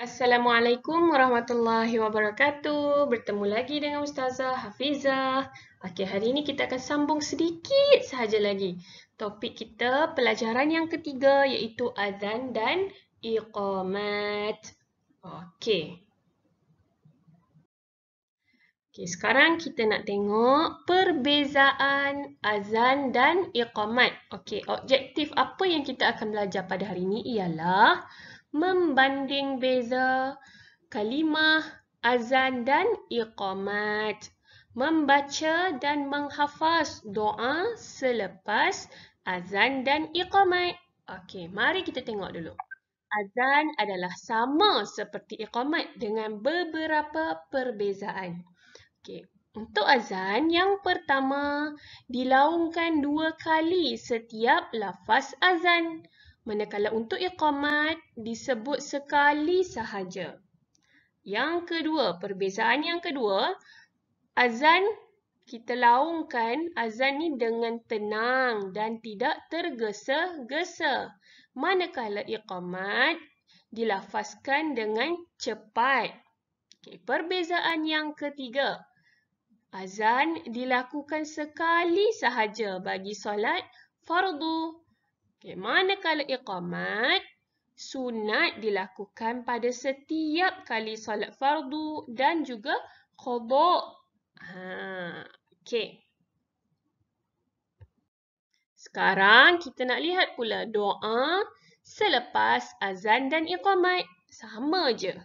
Assalamualaikum warahmatullahi wabarakatuh. Bertemu lagi dengan Ustazah Hafizah. Okey, hari ini kita akan sambung sedikit sahaja lagi. Topik kita pelajaran yang ketiga iaitu azan dan iqamat. Okey. Okey, sekarang kita nak tengok perbezaan azan dan iqamat. Okey, objektif apa yang kita akan belajar pada hari ini ialah membanding beza kalimah, azan dan iqamat. Membaca dan menghafaz doa selepas azan dan iqamat. Okey, mari kita tengok dulu. Azan adalah sama seperti iqamat dengan beberapa perbezaan. Okey, untuk azan yang pertama dilaungkan dua kali setiap lafaz azan. Manakala untuk iqamat disebut sekali sahaja. Yang kedua, perbezaan yang kedua, azan kita laungkan azan ni dengan tenang dan tidak tergesa-gesa. Manakala iqamat dilafazkan dengan cepat. Okay, perbezaan yang ketiga, azan dilakukan sekali sahaja bagi solat fardu. Okay, manakala iqamat, sunat dilakukan pada setiap kali solat fardu dan juga khodok. Ha, okay. Sekarang kita nak lihat pula doa selepas azan dan iqamat. Sama je.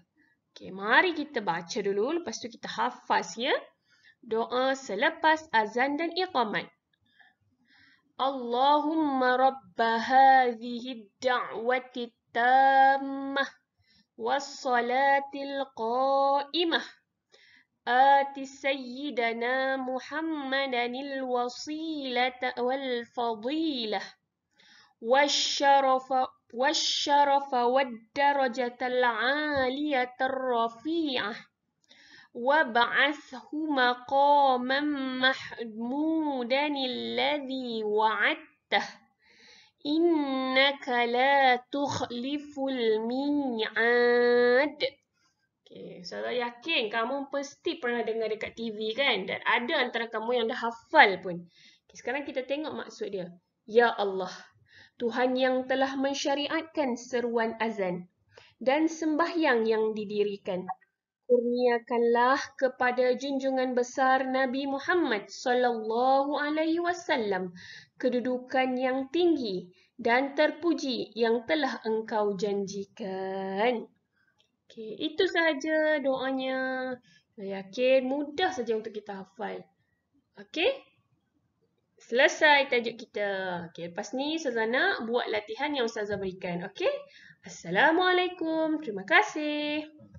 Okay, mari kita baca dulu, lepas tu kita hafaz ya. Doa selepas azan dan iqamat. اللهم رب هذه الدعوة التامة والصلاة القائمة آت سيدنا محمدا الوصيلة والفضيلة والشرف والشرف والدرجة العالية الرفيعة وابعثه مَقَامًا محمودا الَّذِي وَعَدْتَهُ إِنَّكَ لَا تُخْلِفُ الميعاد Okay, saya yakin kamu pasti pernah dengar dekat TV kan dan ada antara kamu yang dah hafal pun. Okay, sekarang kita tengok maksud dia. Ya Allah, Tuhan yang telah mensyariatkan seruan azan dan sembahyang yang didirikan kurniakanlah kepada junjungan besar Nabi Muhammad sallallahu alaihi wasallam kedudukan yang tinggi dan terpuji yang telah engkau janjikan. Okey, itu sahaja doanya. Saya yakin mudah saja untuk kita hafal. Okey? Selesai tajuk kita. Okey, lepas ni Ustazah nak buat latihan yang Ustazah berikan. Okey? Assalamualaikum. Terima kasih.